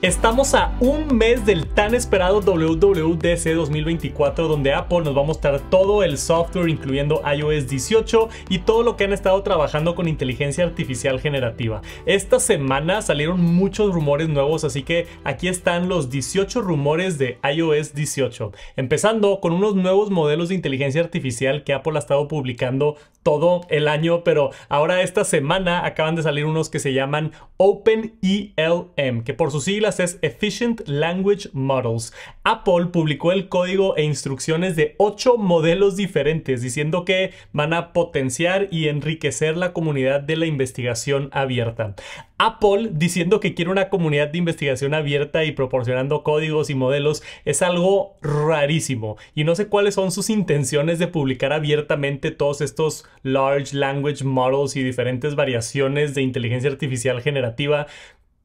Estamos a un mes del tan esperado WWDC 2024 donde Apple nos va a mostrar todo el software incluyendo iOS 18 y todo lo que han estado trabajando con inteligencia artificial generativa. Esta semana salieron muchos rumores nuevos así que aquí están los 18 rumores de iOS 18. Empezando con unos nuevos modelos de inteligencia artificial que Apple ha estado publicando todo el año pero ahora esta semana acaban de salir unos que se llaman OpenELM que por sus siglas es Efficient Language Models. Apple publicó el código e instrucciones de ocho modelos diferentes, diciendo que van a potenciar y enriquecer la comunidad de la investigación abierta. Apple diciendo que quiere una comunidad de investigación abierta y proporcionando códigos y modelos es algo rarísimo y no sé cuáles son sus intenciones de publicar abiertamente todos estos large language models y diferentes variaciones de inteligencia artificial generativa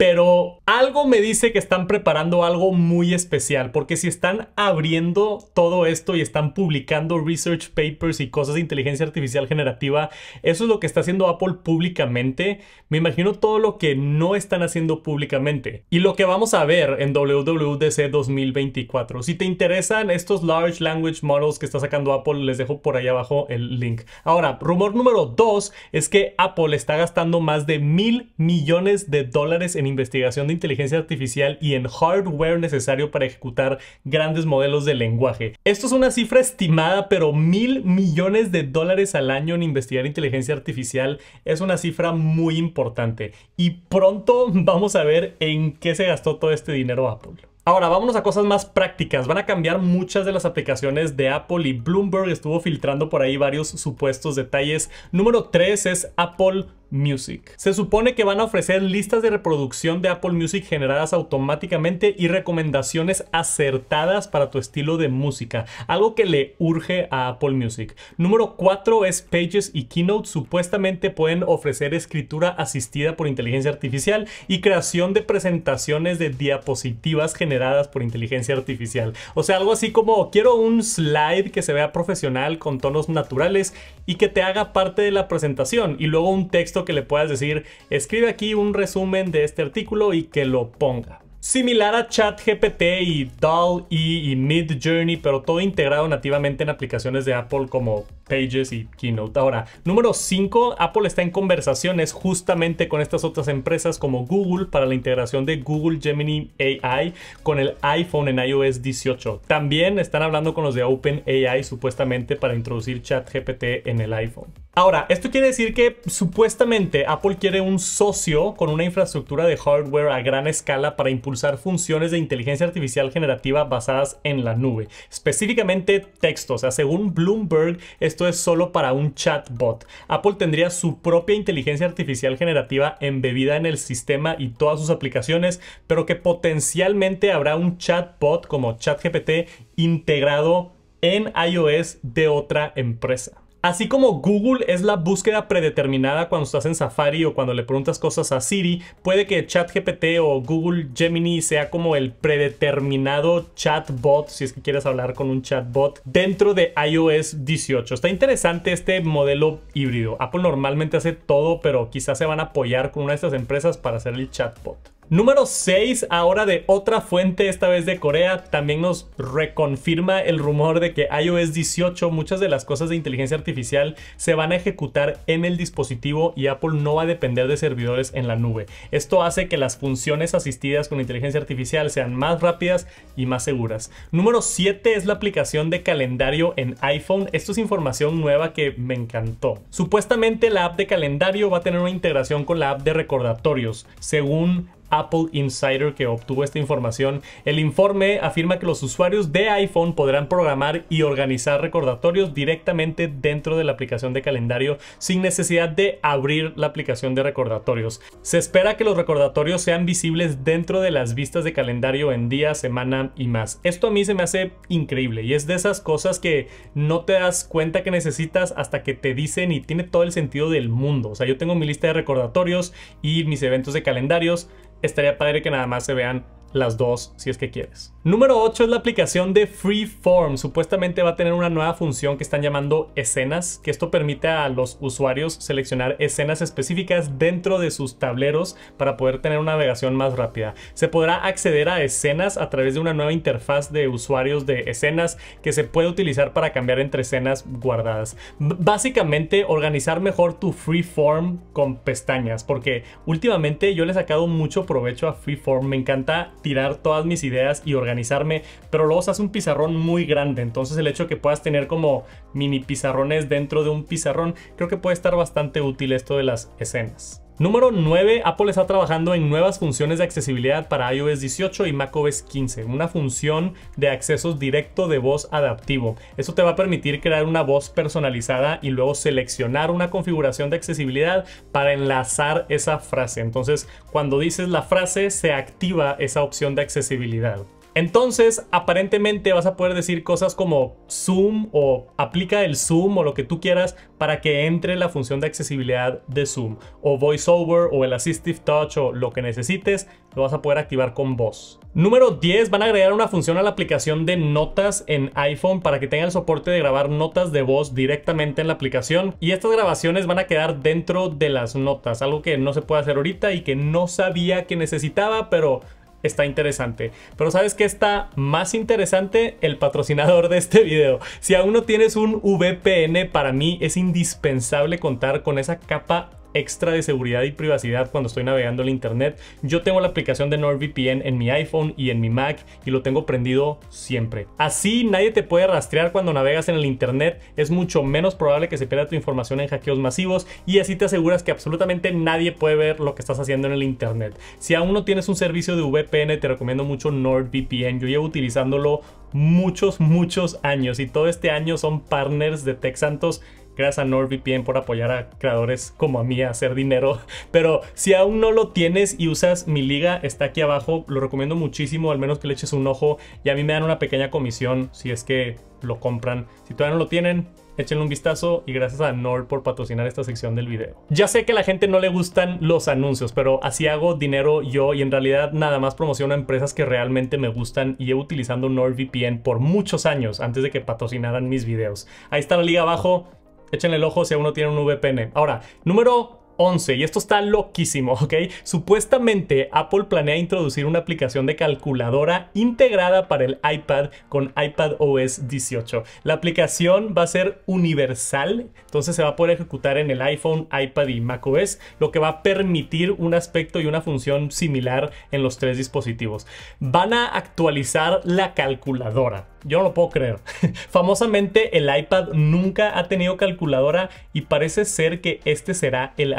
pero algo me dice que están preparando algo muy especial, porque si están abriendo todo esto y están publicando research papers y cosas de inteligencia artificial generativa, eso es lo que está haciendo Apple públicamente. Me imagino todo lo que no están haciendo públicamente y lo que vamos a ver en WWDC 2024. Si te interesan estos large language models que está sacando Apple, les dejo por ahí abajo el link. Ahora, rumor número 2 es que Apple está gastando más de mil millones de dólares en investigación de inteligencia artificial y en hardware necesario para ejecutar grandes modelos de lenguaje. Esto es una cifra estimada, pero mil millones de dólares al año en investigar inteligencia artificial es una cifra muy importante. Y pronto vamos a ver en qué se gastó todo este dinero Apple. Ahora, vámonos a cosas más prácticas. Van a cambiar muchas de las aplicaciones de Apple y Bloomberg estuvo filtrando por ahí varios supuestos detalles. Número 3 es Apple Music. Se supone que van a ofrecer listas de reproducción de Apple Music generadas automáticamente y recomendaciones acertadas para tu estilo de música, algo que le urge a Apple Music. Número 4 es Pages y Keynote. Supuestamente pueden ofrecer escritura asistida por inteligencia artificial y creación de presentaciones de diapositivas generadas por inteligencia artificial. O sea, algo así como quiero un slide que se vea profesional con tonos naturales y que te haga parte de la presentación y luego un texto que le puedas decir, escribe aquí un resumen de este artículo y que lo ponga. Similar a ChatGPT y DALL-E y Mid Journey, pero todo integrado nativamente en aplicaciones de Apple como Pages y Keynote. Ahora, número 5, Apple está en conversaciones justamente con estas otras empresas como Google para la integración de Google Gemini AI con el iPhone en iOS 18. También están hablando con los de OpenAI supuestamente para introducir chat GPT en el iPhone. Ahora, esto quiere decir que supuestamente Apple quiere un socio con una infraestructura de hardware a gran escala para impulsar funciones de inteligencia artificial generativa basadas en la nube, específicamente texto, O sea, según Bloomberg, es esto es solo para un chatbot. Apple tendría su propia inteligencia artificial generativa embebida en el sistema y todas sus aplicaciones, pero que potencialmente habrá un chatbot como ChatGPT integrado en iOS de otra empresa. Así como Google es la búsqueda predeterminada cuando estás en Safari o cuando le preguntas cosas a Siri, puede que ChatGPT o Google Gemini sea como el predeterminado chatbot, si es que quieres hablar con un chatbot, dentro de iOS 18. Está interesante este modelo híbrido. Apple normalmente hace todo, pero quizás se van a apoyar con una de estas empresas para hacer el chatbot. Número 6, ahora de otra fuente, esta vez de Corea, también nos reconfirma el rumor de que iOS 18, muchas de las cosas de inteligencia artificial se van a ejecutar en el dispositivo y Apple no va a depender de servidores en la nube. Esto hace que las funciones asistidas con inteligencia artificial sean más rápidas y más seguras. Número 7 es la aplicación de calendario en iPhone. Esto es información nueva que me encantó. Supuestamente la app de calendario va a tener una integración con la app de recordatorios, según Apple Insider que obtuvo esta información. El informe afirma que los usuarios de iPhone podrán programar y organizar recordatorios directamente dentro de la aplicación de calendario sin necesidad de abrir la aplicación de recordatorios. Se espera que los recordatorios sean visibles dentro de las vistas de calendario en día, semana y más. Esto a mí se me hace increíble y es de esas cosas que no te das cuenta que necesitas hasta que te dicen y tiene todo el sentido del mundo. O sea, yo tengo mi lista de recordatorios y mis eventos de calendarios estaría padre que nada más se vean las dos si es que quieres. Número 8 es la aplicación de Freeform. Supuestamente va a tener una nueva función que están llamando escenas, que esto permite a los usuarios seleccionar escenas específicas dentro de sus tableros para poder tener una navegación más rápida. Se podrá acceder a escenas a través de una nueva interfaz de usuarios de escenas que se puede utilizar para cambiar entre escenas guardadas. básicamente, organizar mejor tu Freeform con pestañas, porque últimamente yo le he sacado mucho provecho a Freeform. Me encanta tirar todas mis ideas y organizarme, pero luego se hace un pizarrón muy grande, entonces el hecho de que puedas tener como mini pizarrones dentro de un pizarrón, creo que puede estar bastante útil esto de las escenas. Número 9, Apple está trabajando en nuevas funciones de accesibilidad para iOS 18 y macOS 15, una función de accesos directo de voz adaptivo. Eso te va a permitir crear una voz personalizada y luego seleccionar una configuración de accesibilidad para enlazar esa frase. Entonces, cuando dices la frase, se activa esa opción de accesibilidad. Entonces, aparentemente vas a poder decir cosas como Zoom o aplica el Zoom o lo que tú quieras para que entre la función de accesibilidad de Zoom o VoiceOver o el Assistive Touch o lo que necesites, lo vas a poder activar con voz. Número 10, van a agregar una función a la aplicación de notas en iPhone para que tenga el soporte de grabar notas de voz directamente en la aplicación y estas grabaciones van a quedar dentro de las notas, algo que no se puede hacer ahorita y que no sabía que necesitaba, pero está interesante. Pero ¿sabes qué está más interesante? El patrocinador de este video. Si aún no tienes un VPN, para mí es indispensable contar con esa capa extra de seguridad y privacidad cuando estoy navegando en internet. Yo tengo la aplicación de NordVPN en mi iPhone y en mi Mac y lo tengo prendido siempre. Así nadie te puede rastrear cuando navegas en el internet, es mucho menos probable que se pierda tu información en hackeos masivos y así te aseguras que absolutamente nadie puede ver lo que estás haciendo en el internet. Si aún no tienes un servicio de VPN, te recomiendo mucho NordVPN. Yo llevo utilizándolo muchos, muchos años y todo este año son partners de Tech Santos Gracias a NordVPN por apoyar a creadores como a mí a hacer dinero. Pero si aún no lo tienes y usas mi liga, está aquí abajo. Lo recomiendo muchísimo, al menos que le eches un ojo. Y a mí me dan una pequeña comisión si es que lo compran. Si todavía no lo tienen, Échenle un vistazo y gracias a Nord por patrocinar esta sección del video. Ya sé que a la gente no le gustan los anuncios, pero así hago dinero yo y en realidad nada más promociono empresas que realmente me gustan y he utilizando NordVPN por muchos años antes de que patrocinaran mis videos. Ahí está la liga abajo, Échenle el ojo si aún tiene un VPN. Ahora, número 11 y esto está loquísimo, ¿ok? Supuestamente Apple planea introducir una aplicación de calculadora integrada para el iPad con iPad OS 18. La aplicación va a ser universal, entonces se va a poder ejecutar en el iPhone, iPad y macOS, lo que va a permitir un aspecto y una función similar en los tres dispositivos. Van a actualizar la calculadora. Yo no lo puedo creer. Famosamente el iPad nunca ha tenido calculadora y parece ser que este será el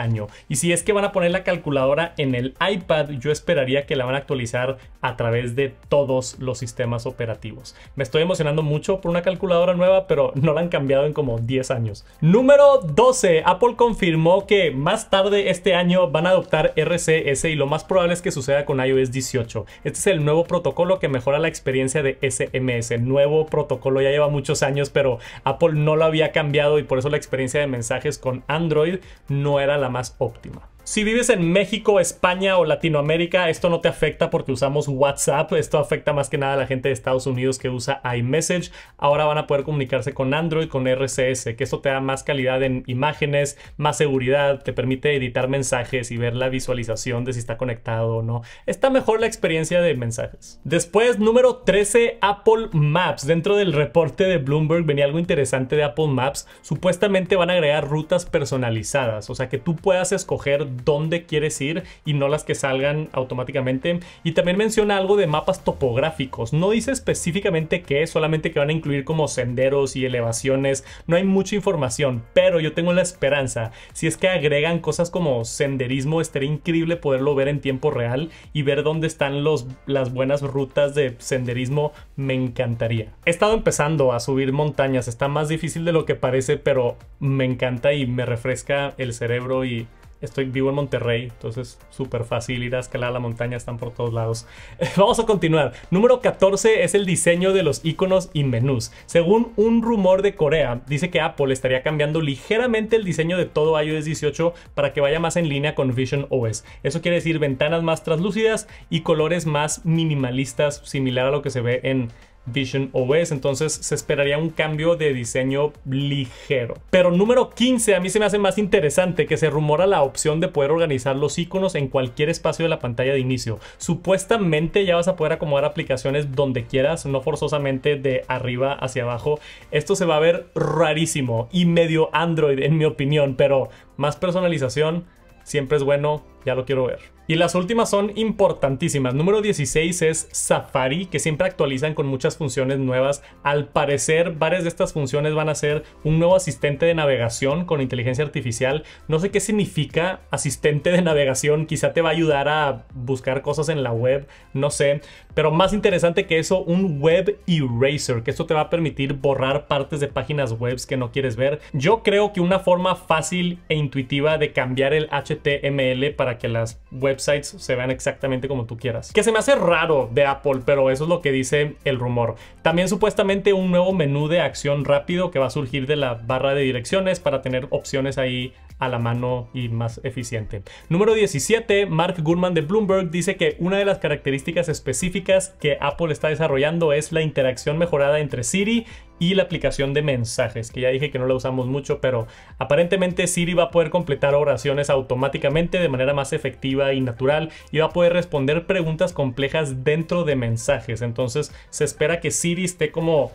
y si es que van a poner la calculadora en el iPad, yo esperaría que la van a actualizar a través de todos los sistemas operativos. Me estoy emocionando mucho por una calculadora nueva, pero no la han cambiado en como 10 años. Número 12. Apple confirmó que más tarde este año van a adoptar RCS y lo más probable es que suceda con iOS 18. Este es el nuevo protocolo que mejora la experiencia de SMS. Nuevo protocolo ya lleva muchos años, pero Apple no lo había cambiado y por eso la experiencia de mensajes con Android no era la más óptima. Si vives en México, España o Latinoamérica, esto no te afecta porque usamos WhatsApp. Esto afecta más que nada a la gente de Estados Unidos que usa iMessage. Ahora van a poder comunicarse con Android, con RCS, que esto te da más calidad en imágenes, más seguridad, te permite editar mensajes y ver la visualización de si está conectado o no. Está mejor la experiencia de mensajes. Después, número 13, Apple Maps. Dentro del reporte de Bloomberg venía algo interesante de Apple Maps. Supuestamente van a agregar rutas personalizadas, o sea que tú puedas escoger dónde quieres ir y no las que salgan automáticamente. Y también menciona algo de mapas topográficos. No dice específicamente qué, solamente que van a incluir como senderos y elevaciones. No hay mucha información, pero yo tengo la esperanza. Si es que agregan cosas como senderismo, estaría increíble poderlo ver en tiempo real y ver dónde están los, las buenas rutas de senderismo. Me encantaría. He estado empezando a subir montañas. Está más difícil de lo que parece, pero me encanta y me refresca el cerebro y Estoy vivo en Monterrey, entonces súper fácil ir a escalar la montaña, están por todos lados. Vamos a continuar. Número 14 es el diseño de los iconos y menús. Según un rumor de Corea, dice que Apple estaría cambiando ligeramente el diseño de todo iOS 18 para que vaya más en línea con Vision OS. Eso quiere decir ventanas más translúcidas y colores más minimalistas, similar a lo que se ve en Vision OS, entonces se esperaría un cambio de diseño ligero. Pero número 15, a mí se me hace más interesante que se rumora la opción de poder organizar los iconos en cualquier espacio de la pantalla de inicio. Supuestamente ya vas a poder acomodar aplicaciones donde quieras, no forzosamente de arriba hacia abajo. Esto se va a ver rarísimo y medio Android en mi opinión, pero más personalización siempre es bueno, ya lo quiero ver. Y las últimas son importantísimas. Número 16 es Safari, que siempre actualizan con muchas funciones nuevas. Al parecer, varias de estas funciones van a ser un nuevo asistente de navegación con inteligencia artificial. No sé qué significa asistente de navegación, quizá te va a ayudar a buscar cosas en la web, no sé. Pero más interesante que eso, un web eraser, que esto te va a permitir borrar partes de páginas web que no quieres ver. Yo creo que una forma fácil e intuitiva de cambiar el HTML para que las webs se vean exactamente como tú quieras. Que se me hace raro de Apple, pero eso es lo que dice el rumor. También supuestamente un nuevo menú de acción rápido que va a surgir de la barra de direcciones para tener opciones ahí a la mano y más eficiente. Número 17, Mark Gurman de Bloomberg dice que una de las características específicas que Apple está desarrollando es la interacción mejorada entre Siri y la aplicación de mensajes, que ya dije que no la usamos mucho, pero aparentemente Siri va a poder completar oraciones automáticamente de manera más efectiva y natural y va a poder responder preguntas complejas dentro de mensajes. Entonces se espera que Siri esté como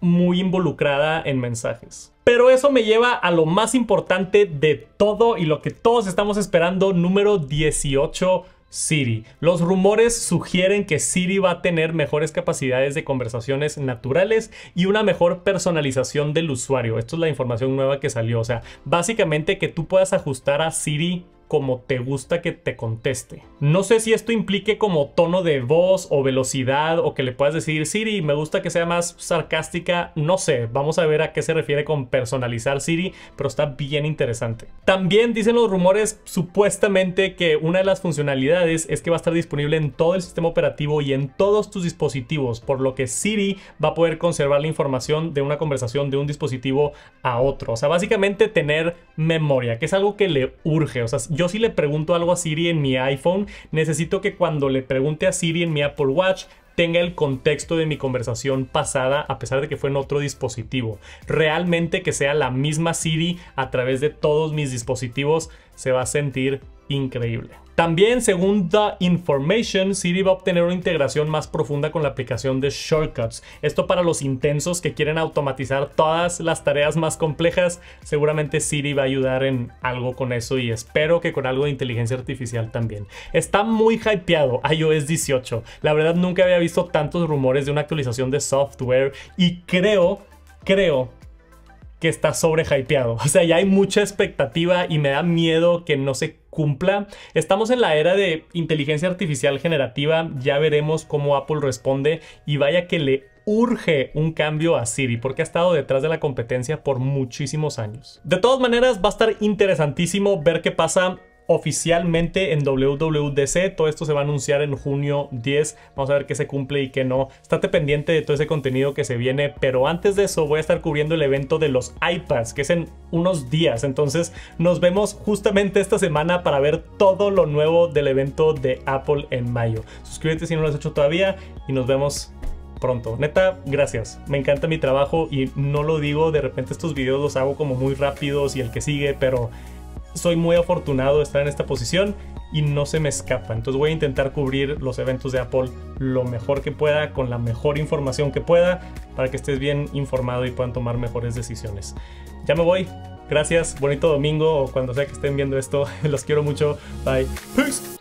muy involucrada en mensajes. Pero eso me lleva a lo más importante de todo y lo que todos estamos esperando, número 18. Siri. Los rumores sugieren que Siri va a tener mejores capacidades de conversaciones naturales y una mejor personalización del usuario. Esto es la información nueva que salió. O sea, básicamente que tú puedas ajustar a Siri como te gusta que te conteste. No sé si esto implique como tono de voz o velocidad o que le puedas decir Siri, me gusta que sea más sarcástica, no sé, vamos a ver a qué se refiere con personalizar Siri, pero está bien interesante. También dicen los rumores supuestamente que una de las funcionalidades es que va a estar disponible en todo el sistema operativo y en todos tus dispositivos, por lo que Siri va a poder conservar la información de una conversación de un dispositivo a otro. O sea, básicamente tener memoria, que es algo que le urge, o sea, yo si le pregunto algo a Siri en mi iPhone, necesito que cuando le pregunte a Siri en mi Apple Watch, tenga el contexto de mi conversación pasada a pesar de que fue en otro dispositivo. Realmente que sea la misma Siri a través de todos mis dispositivos se va a sentir increíble. También, según The Information, Siri va a obtener una integración más profunda con la aplicación de Shortcuts. Esto para los intensos que quieren automatizar todas las tareas más complejas. Seguramente Siri va a ayudar en algo con eso y espero que con algo de inteligencia artificial también. Está muy hypeado iOS 18. La verdad nunca había visto tantos rumores de una actualización de software y creo, creo que está sobre sobrehypeado. O sea, ya hay mucha expectativa y me da miedo que no se cumpla. Estamos en la era de inteligencia artificial generativa, ya veremos cómo Apple responde y vaya que le urge un cambio a Siri porque ha estado detrás de la competencia por muchísimos años. De todas maneras, va a estar interesantísimo ver qué pasa oficialmente en WWDC. Todo esto se va a anunciar en junio 10. Vamos a ver qué se cumple y qué no. Estate pendiente de todo ese contenido que se viene. Pero antes de eso voy a estar cubriendo el evento de los iPads, que es en unos días. Entonces nos vemos justamente esta semana para ver todo lo nuevo del evento de Apple en mayo. Suscríbete si no lo has hecho todavía y nos vemos pronto. Neta, gracias. Me encanta mi trabajo y no lo digo, de repente estos videos los hago como muy rápidos y el que sigue, pero soy muy afortunado de estar en esta posición y no se me escapa. Entonces voy a intentar cubrir los eventos de Apple lo mejor que pueda, con la mejor información que pueda, para que estés bien informado y puedan tomar mejores decisiones. Ya me voy. Gracias. Bonito domingo o cuando sea que estén viendo esto. Los quiero mucho. Bye. Peace.